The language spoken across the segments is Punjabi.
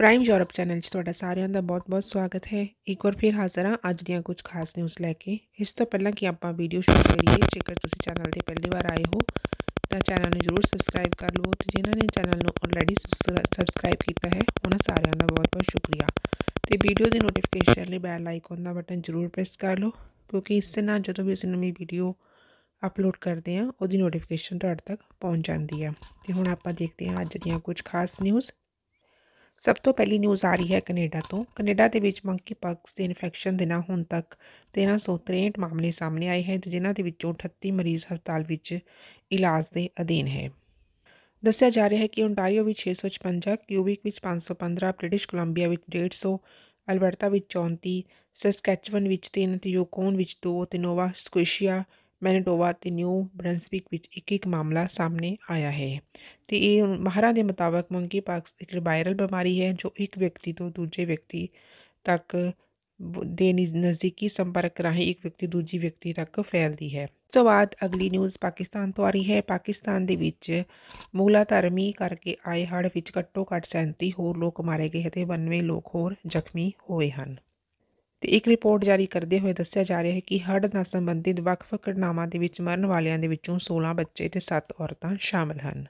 प्राइम यूरोप चैनल थोड़ा सारे का बहुत बहुत स्वागत है एक बार फिर हाजिर हाँ अज दिया कुछ खास न्यूज़ लैके इस तो पहला कि आप भीडियो शुरू करिए जेकर चैनल पर पहली बार आए हो तो चैनल जरूर सबसक्राइब कर लो तो जिन्होंने चैनल ऑलरेडी सबसक्राइब किया है उन्होंने सारे का बहुत बहुत शुक्रिया तो भीडियो के नोटिफिकेशन लिए बैल आइकॉन का बटन जरूर प्रेस कर लो क्योंकि इस जो भी अस नवी भीडियो अपलोड करते हैं वो नोटिफिकेशन थोड़े तक पहुँच जाती है तो हम आप देखते हैं अज दिया कुछ खास न्यूज़ ਸਭ ਤੋਂ ਪਹਿਲੀ ਨਿਊਜ਼ ਆ ਰਹੀ ਹੈ ਕੈਨੇਡਾ ਤੋਂ ਕੈਨੇਡਾ ਦੇ ਵਿੱਚ ਮੰਕੀ ਪਕਸ ਦੇ ਇਨਫੈਕਸ਼ਨ ਦੇ ਨਾਲ ਹੁਣ ਤੱਕ 1363 ਮਾਮਲੇ ਸਾਹਮਣੇ ਆਏ ਹੈ ਜਿਨ੍ਹਾਂ ਦੇ ਵਿੱਚੋਂ 38 ਮਰੀਜ਼ ਹਸਪਤਾਲ ਵਿੱਚ ਇਲਾਜ ਦੇ ਅਧੀਨ ਹੈ ਦੱਸਿਆ ਜਾ ਰਿਹਾ ਹੈ ਕਿ ਓਨਟਾਰੀਓ ਵਿੱਚ 656 ਕਿਊਬਿਕ ਵਿੱਚ 515 ਬ੍ਰਿਟਿਸ਼ ਕੋਲੰਬੀਆ ਵਿੱਚ 150 ਅਲਬਰਟਾ ਵਿੱਚ 34 ਸਸਕੈਚਵਨ ਵਿੱਚ 3 ਤੇ ਯੂਕੋਨ ਵਿੱਚ 2 ਤੇ ਨੋਵਾ ਸਕੋਸ਼ੀਆ ਮੈਨੀਟੋਬਾ ਅਤੇ ਨਿਊ ਬ੍ਰੰਸਵਿਕ ਵਿੱਚ ਇੱਕ ਇੱਕ ਮਾਮਲਾ ਸਾਹਮਣੇ ਆਇਆ ਹੈ ਤੇ ਇਹ ਮਹਾਰਾ ਦੇ ਮੁਤਾਬਕ ਮੰਕੀ ਪਾਕਸ ਇੱਕ ਵਾਇਰਲ ਬਿਮਾਰੀ ਹੈ ਜੋ ਇੱਕ ਵਿਅਕਤੀ ਤੋਂ ਦੂਜੇ ਵਿਅਕਤੀ ਤੱਕ ਦੇ ਨਜ਼ਦੀਕੀ ਸੰਪਰਕ ਰਾਹੀਂ ਇੱਕ ਵਿਅਕਤੀ ਦੂਜੀ ਵਿਅਕਤੀ ਤੱਕ ਫੈਲਦੀ ਹੈ ਉਸ ਤੋਂ ਬਾਅਦ ਅਗਲੀ ਨਿਊਜ਼ ਪਾਕਿਸਤਾਨ ਤੋਂ ਆ ਰਹੀ ਹੈ ਪਾਕਿਸਤਾਨ ਦੇ ਵਿੱਚ ਮੂਲਾ ਧਰਮੀ ਕਰਕੇ ਆਏ ਹੜ੍ਹ ਵਿੱਚ ਘੱਟੋ ਘੱਟ 37 ਹੋਰ ਲੋਕ ਮਾਰੇ ਗਏ ਅਤੇ 92 ਲੋਕ ਹੋਰ ਜ਼ਖਮੀ ਹੋਏ ਹਨ ਤੇ ਇੱਕ ਰਿਪੋਰਟ ਜਾਰੀ ਕਰਦੇ ਹੋਏ ਦੱਸਿਆ ਜਾ ਰਿਹਾ ਹੈ ਕਿ ਹੜ੍ਹ ਨਾਲ ਸੰਬੰਧਿਤ ਵੱਖ-ਵੱਖ ਘਟਨਾਵਾਂ ਦੇ ਵਿੱਚ ਮਰਨ ਵਾਲਿਆਂ ਦੇ ਵਿੱਚੋਂ 16 ਬੱਚੇ ਤੇ 7 ਔਰਤਾਂ ਸ਼ਾਮਲ ਹਨ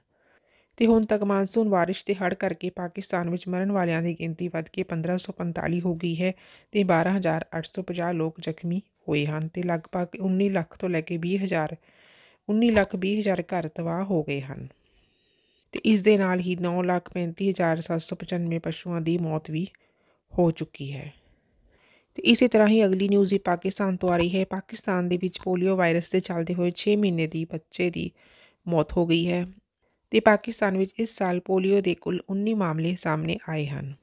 ਤੇ ਹੁਣ ਤੱਕ ਮਾਨਸੂਨ ਵਾਰਿਸ਼ ਤੇ ਹੜ੍ਹ ਕਰਕੇ ਪਾਕਿਸਤਾਨ ਵਿੱਚ ਮਰਨ ਵਾਲਿਆਂ ਦੀ ਗਿਣਤੀ ਵੱਧ ਕੇ 1545 ਹੋ ਗਈ ਹੈ ਤੇ 12850 ਲੋਕ ਜ਼ਖਮੀ ਹੋਏ ਹਨ ਤੇ ਲਗਭਗ 19 ਲੱਖ ਤੋਂ ਲੈ ਕੇ 20000 19 ਲੱਖ 20000 ਘਰ ਤਬਾਹ ਹੋ ਗਏ ਹਨ ਤੇ ਇਸ ਦੇ ਨਾਲ ਹੀ 935795 ਪਸ਼ੂਆਂ ਦੀ ਮੌਤ ਵੀ ਹੋ ਚੁੱਕੀ ਹੈ ਤੇ ਇਸੇ ਤਰ੍ਹਾਂ ਹੀ ਅਗਲੀ ਨਿਊਜ਼ ਹੀ ਪਾਕਿਸਤਾਨ ਤੋਂ ਆ ਰਹੀ ਹੈ ਪਾਕਿਸਤਾਨ ਦੇ ਵਿੱਚ ਪੋਲੀਓ ਵਾਇਰਸ ਦੇ ਚੱਲਦੇ ਹੋਏ 6 ਮਹੀਨੇ ਦੀ ਬੱਚੇ ਦੀ ਮੌਤ ਹੋ ਗਈ ਹੈ ਤੇ ਪਾਕਿਸਤਾਨ ਵਿੱਚ ਇਸ ਸਾਲ ਪੋਲੀਓ ਦੇ ਕੁੱਲ 19 ਮਾਮਲੇ ਸਾਹਮਣੇ ਆਏ ਹਨ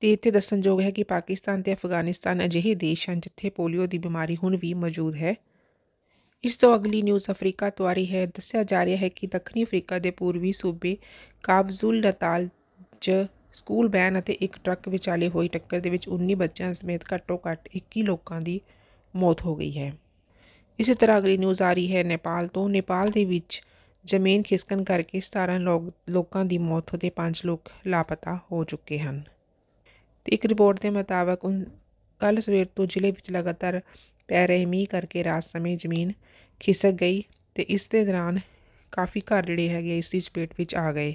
ਤੇ ਇੱਥੇ ਦੱਸਣਯੋਗ ਹੈ ਕਿ ਪਾਕਿਸਤਾਨ ਤੇ ਅਫਗਾਨਿਸਤਾਨ ਅਜਿਹੇ ਦੇਸ਼ ਹਨ ਜਿੱਥੇ ਪੋਲੀਓ ਦੀ ਬਿਮਾਰੀ ਹੁਣ ਵੀ ਮੌਜੂਦ ਹੈ ਇਸ ਤੋਂ ਅਗਲੀ ਨਿਊਜ਼ ਅਫਰੀਕਾ ਤੋਂ ਆ ਰਹੀ ਹੈ ਦੱਸਿਆ ਜਾ ਰਿਹਾ ਹੈ ਕਿ ਦੱਖਣੀ ਅਫਰੀਕਾ ਦੇ ਪੂਰਬੀ ਸੂਬੇ ਕਾਬਜ਼ੁਲ ਨਤਾਲ 'ਚ ਸਕੂਲ ਵੈਨ ਅਤੇ ਇੱਕ ਟਰੱਕ ਵਿਚਾਲੇ ਹੋਈ ਟੱਕਰ ਦੇ ਵਿੱਚ 19 ਬੱਚਿਆਂ ਸਮੇਤ ਘੱਟੋ ਘੱਟ 21 ਲੋਕਾਂ ਦੀ ਮੌਤ ਹੋ ਗਈ ਹੈ ਇਸੇ ਤਰ੍ਹਾਂ ਅਗਲੀ ਨਿਊਜ਼ ਆ ਰਹੀ ਹੈ ਨੇਪਾਲ ਤੋਂ ਨੇਪਾਲ ਦੇ ਵਿੱਚ ਜ਼ਮੀਨ ਖਿਸਕਣ ਕਰਕੇ 17 ਲੋਕਾਂ ਦੀ ਮੌਤ ਹੋ ਤੇ 5 ਲੋਕ ਲਾਪਤਾ ਹੋ ਚੁੱਕੇ ਹਨ ਤੇ ਇੱਕ ਰਿਪੋਰਟ ਦੇ ਮੁਤਾਬਕ ਕੱਲ ਸਵੇਰ ਤੋਂ ਜ਼ਿਲ੍ਹੇ ਵਿੱਚ ਲਗਾਤਾਰ ਪੈ ਰਹੇ ਮੀਂਹ ਕਰਕੇ ਰਾਤ ਸਮੇਂ ਜ਼ਮੀਨ ਖਿਸਕ ਗਈ ਤੇ ਇਸ ਦੇ ਦੌਰਾਨ ਕਾਫੀ ਘਰ ਜਿਹੜੇ ਹੈਗੇ ਇਸ ਦੀ ਚਪੇਟ ਵਿੱਚ ਆ ਗਏ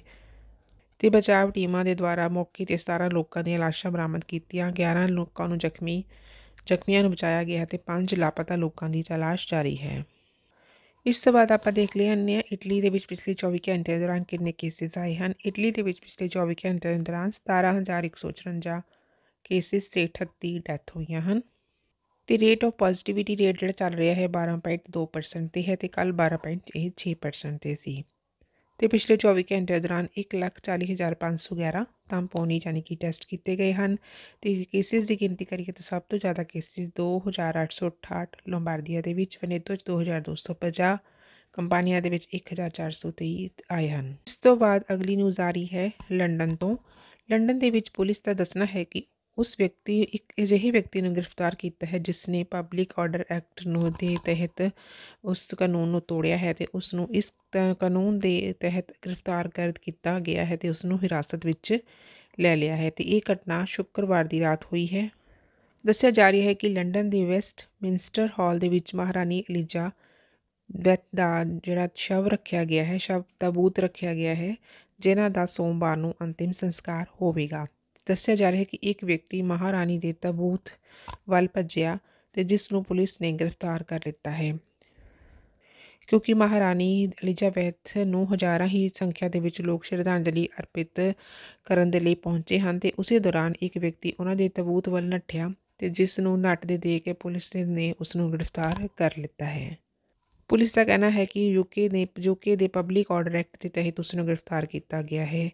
ਤੇ ਬਚਾਵ ਟੀਮਾਂ ਦੇ ਦੁਆਰਾ ਮੌਕੇ ਤੇ 17 ਲੋਕਾਂ ਦੀਆਂ ਲਾਸ਼ਾਂ ਬਰਾਮਦ ਕੀਤੀਆਂ 11 ਲੋਕਾਂ ਨੂੰ ਜ਼ਖਮੀ ਜ਼ਖਮੀਆਂ ਨੂੰ ਬਚਾਇਆ ਗਿਆ ਤੇ 5 ਲਾਪਤਾ ਲੋਕਾਂ ਦੀ ਤਲਾਸ਼ ਜਾਰੀ ਹੈ ਇਸ ਤੋਂ ਬਾਅਦ ਆਪਾਂ ਦੇਖ ਲਈਏ ਨੇ ਇਟਲੀ ਦੇ ਵਿੱਚ ਪਿਛਲੇ 24 ਘੰਟੇ ਦੌਰਾਨ ਕਿੰਨੇ ਕੇਸਿਸ ਆਏ ਹਨ ਇਟਲੀ ਦੇ ਵਿੱਚ ਪਿਛਲੇ 24 ਘੰਟੇ ਦੌਰਾਨ 17154 ਕੇਸਿਸ ਤੇ 38 ਡੈਥ ਹੋਈਆਂ ਹਨ ਤੇ ਰੇਟ ਆਫ ਪੋਜ਼ਿਟਿਵਿਟੀ ਰੇਟ ਜਿਹੜਾ ਚੱਲ ਰਿਹਾ ਹੈ 12.2% ਤੇ ਹੈ ਤੇ ਕੱਲ 12.6% ਤੇ ਸੀ ਤੇ ਪਿਛਲੇ 24 ਘੰਟਿਆਂ ਦੌਰਾਨ 140511 ਤਾਂਪੋਨੀ ਯਾਨੀ ਕਿ ਟੈਸਟ ਕੀਤੇ ਗਏ ਹਨ ਤੇ ਕੇਸਿਸ ਦੀ ਗਿਣਤੀ ਕਰੀਏ ਤਾਂ ਸਭ ਤੋਂ ਜ਼ਿਆਦਾ ਕੇਸਿਸ 2868 ਲੋਂਬਾਰਡੀਆ ਦੇ ਵਿੱਚ ਵੈਨੇਤੋ 2250 ਕੰਪਨੀਆਂ ਦੇ ਵਿੱਚ 1423 ਆਏ ਹਨ ਇਸ ਤੋਂ ਬਾਅਦ ਅਗਲੀ ਨਿਊਜ਼ ਆ ਰਹੀ ਹੈ ਲੰਡਨ ਤੋਂ ਲੰਡਨ ਦੇ ਵਿੱਚ ਪੁਲਿਸ ਦਾ ਦੱਸਣਾ ਹੈ ਕਿ ਉਸ ਵਿਅਕਤੀ ਇੱਕ ਅਜਿਹੇ ਵਿਅਕਤੀ ਨੂੰ ਗ੍ਰਿਫਤਾਰ ਕੀਤਾ ਹੈ ਜਿਸ ਨੇ ਪਬਲਿਕ ਆਰਡਰ ਐਕਟ ਨੂੰ ਦੇ ਤਹਿਤ ਉਸ ਕਾਨੂੰਨ ਨੂੰ ਤੋੜਿਆ ਹੈ ਤੇ ਉਸ ਨੂੰ ਇਸ ਕਾਨੂੰਨ ਦੇ ਤਹਿਤ ਗ੍ਰਿਫਤਾਰ ਕਰ ਦਿੱਤਾ ਗਿਆ ਹੈ ਤੇ ਉਸ ਨੂੰ ਹਿਰਾਸਤ ਵਿੱਚ ਲੈ ਲਿਆ ਹੈ ਤੇ ਇਹ ਘਟਨਾ ਸ਼ੁੱਕਰਵਾਰ ਦੀ ਰਾਤ ਹੋਈ ਹੈ ਦੱਸਿਆ ਜਾ ਰਿਹਾ ਹੈ ਕਿ ਲੰਡਨ ਦੇ ਵੈਸਟ ਮਿੰਸਟਰ ਹਾਲ ਦੇ ਵਿੱਚ ਮਹਾਰਾਣੀ ਅਲੀਜ਼ਾ ਬੈਥ ਦਾ ਜਿਹੜਾ ਸ਼ਵ ਰੱਖਿਆ ਗਿਆ ਹੈ ਸ਼ਵ ਤਾਬੂਤ ਰੱਖਿਆ ਗਿਆ ਹੈ ਜਿਨ੍ਹਾਂ ਦਾ ਸੋਮਵਾਰ ਨੂੰ ਅੰਤਿਮ ਸੰਸਕਾਰ ਹੋਵੇਗਾ ਦੱਸਿਆ ਜਾ ਰਿਹਾ ਹੈ ਕਿ ਇੱਕ ਵਿਅਕਤੀ ਮਹਾਰਾਣੀ ਦੇ ਤਬੂਤ ਵੱਲ ਭੱਜਿਆ ਤੇ ਜਿਸ ਨੂੰ ਪੁਲਿਸ ਨੇ ਗ੍ਰਿਫਤਾਰ ਕਰ ਲਿੱਤਾ ਹੈ ਕਿਉਂਕਿ ਮਹਾਰਾਣੀ ਐਲਿਜ਼ਾਬੈਥ ਨੂੰ ਹਜ਼ਾਰਾਂ ਹੀ ਸੰਖਿਆ ਦੇ ਵਿੱਚ ਲੋਕ ਸ਼ਰਧਾਂਜਲੀ ਅਰਪਿਤ ਕਰਨ ਦੇ ਲਈ ਪਹੁੰਚੇ ਹਨ ਤੇ ਉਸੇ ਦੌਰਾਨ ਇੱਕ ਵਿਅਕਤੀ ਉਹਨਾਂ ਦੇ ਤਬੂਤ ਵੱਲ ਨੱਠਿਆ ਤੇ ਜਿਸ ਨੂੰ ਨੱਟਦੇ ਦੇ ਕੇ ਪੁਲਿਸ ਨੇ ਉਸ ਨੂੰ ਗ੍ਰਿਫਤਾਰ ਕਰ ਲਿੱਤਾ ਹੈ ਪੁਲਿਸ ਦਾ ਕਹਿਣਾ ਹੈ ਕਿ ਯੂਕੇ ਨੇ ਯੂਕੇ ਦੇ ਪਬਲਿਕ ਆਰਡਰ ਐਕਟ ਦੇ ਤਹਿਤ ਉਸ ਨੂੰ ਗ੍ਰਿਫਤਾਰ ਕੀਤਾ ਗਿਆ ਹੈ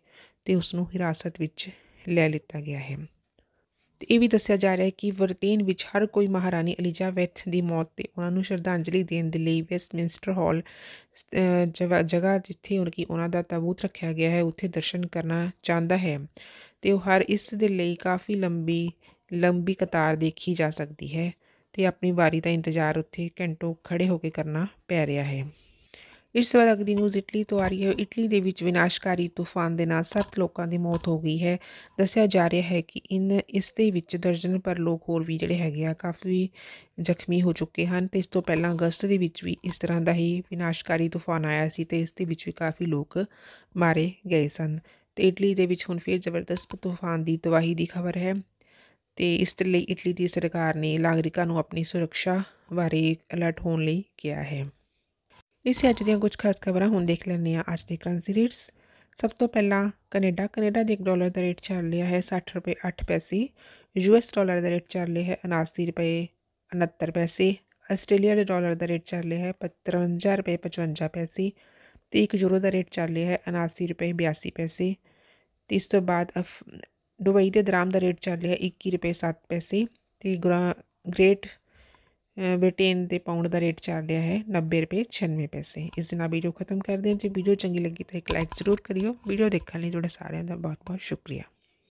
ਤੇ ਉਸ ਨੂੰ ਹਿਰਾਸਤ ਵਿੱਚ ਲੈ ਲਿੱਤਾ ਗਿਆ ਹੈ ਤੇ ਇਹ ਵੀ ਦੱਸਿਆ ਜਾ ਰਿਹਾ ਹੈ ਕਿ ਬ੍ਰਿਟੇਨ ਵਿੱਚ ਹਰ ਕੋਈ ਮਹਾਰਾਣੀ ਐਲਿਜ਼ਾਬੈਥ ਦੀ ਮੌਤ ਤੇ ਉਹਨਾਂ ਨੂੰ ਸ਼ਰਧਾਂਜਲੀ ਦੇਣ ਦੇ ਲਈ ਵੈਸਟਮਿੰਸਟਰ ਹਾਲ ਜਗ੍ਹਾ ਜਿੱਥੇ ਉਹਨਾਂ ਕੀ ਉਹਨਾਂ ਦਾ ਤਾਬੂਤ ਰੱਖਿਆ ਗਿਆ ਹੈ ਉੱਥੇ ਦਰਸ਼ਨ ਕਰਨਾ ਚਾਹੁੰਦਾ ਹੈ ਤੇ ਉਹ ਹਰ ਇਸ ਦੇ ਲਈ ਕਾਫੀ ਲੰਬੀ ਲੰਬੀ ਕਤਾਰ ਦੇਖੀ ਜਾ ਸਕਦੀ ਹੈ ਤੇ ਆਪਣੀ ਵਾਰੀ ਦਾ ਇੰਤਜ਼ਾਰ ਉੱਥੇ ਘੰਟੋਂ ਖੜੇ ਹੋ ਕੇ ਕਰਨਾ ਪੈ ਰਿਹਾ ਹੈ ਇਸ ਵਾਰ ਅਗਲੀ ਨਿਊਜ਼ ਇਟਲੀ ਤੋਂ ਆ ਰਹੀ ਹੈ ਇਟਲੀ ਦੇ ਵਿੱਚ ਵਿਨਾਸ਼ਕਾਰੀ ਤੂਫਾਨ ਦੇ ਨਾਲ 7 ਲੋਕਾਂ ਦੀ ਮੌਤ ਹੋ ਗਈ ਹੈ ਦੱਸਿਆ ਜਾ ਰਿਹਾ ਹੈ ਕਿ ਇਨ ਇਸ ਦੇ ਵਿੱਚ ਦਰਜਨ ਪਰ ਲੋਕ ਹੋਰ ਵੀ ਜਿਹੜੇ ਹੈਗੇ ਆ ਕਾਫੀ ਜ਼ਖਮੀ ਹੋ ਚੁੱਕੇ ਹਨ ਤੇ ਇਸ ਤੋਂ ਪਹਿਲਾਂ ਅਗਸਤ ਦੇ ਵਿੱਚ ਵੀ ਇਸ ਤਰ੍ਹਾਂ ਦਾ ਹੀ ਵਿਨਾਸ਼ਕਾਰੀ ਤੂਫਾਨ ਆਇਆ ਸੀ ਤੇ ਇਸ ਦੇ ਵਿੱਚ ਵੀ ਕਾਫੀ ਲੋਕ ਮਾਰੇ ਗਏ ਸਨ ਤੇ ਇਟਲੀ ਦੇ ਵਿੱਚ ਹੁਣ ਫਿਰ ਜ਼ਬਰਦਸਤ ਤੂਫਾਨ ਦੀ ਤਬਾਹੀ ਦੀ ਖਬਰ ਹੈ ਤੇ ਇਸ ਲਈ ਇਟਲੀ ਦੀ ਸਰਕਾਰ ਨੇ ਨਾਗਰਿਕਾਂ ਨੂੰ ਆਪਣੀ ਸੁਰੱਖਿਆ ਬਾਰੇ ਅਲਰਟ ਹੋਣ ਲਈ ਕਿਹਾ ਹੈ इस अज खास खबर हूँ देख लें अज के करंसी रेट्स सब तो पहला कनेडा कनेडा द एक डॉलर का रेट चल रहा है सठ रुपये अठ पैसे यू एस डॉलर का रेट चल रहा है उनासी रुपए उन्हत्तर पैसे आस्ट्रेलिया डॉलर का रेट चल रहा है पतवंजा रुपए पचवंजा पैसे तो एक यूरो का रेट चल रहा है उनासी रुपए बयासी पैसे तो इस तो बाद अफ दुबई के दराम का रेट चल रहा है इक्की रुपए सत्त पैसे तो ग्र ग्रेट ਬ੍ਰਿਟੇਨ ਦੇ ਪਾਉਂਡ ਦਾ ਰੇਟ ਚੱਲ ਰਿਹਾ ਹੈ 90 ਰੁਪਏ 96 ਪੈਸੇ ਇਸ ਦਿਨ ਨਾਲ ਵੀਡੀਓ ਖਤਮ ਕਰਦੇ ਹਾਂ ਜੇ ਵੀਡੀਓ ਚੰਗੀ ਲੱਗੀ ਤਾਂ ਇੱਕ ਲਾਈਕ ਜ਼ਰੂਰ ਕਰਿਓ ਵੀਡੀਓ ਦੇਖਣ ਲਈ ਤੁਹਾਡੇ ਸਾਰਿਆਂ ਦਾ ਬਹੁਤ ਬਹੁਤ ਸ਼ੁਕਰੀਆ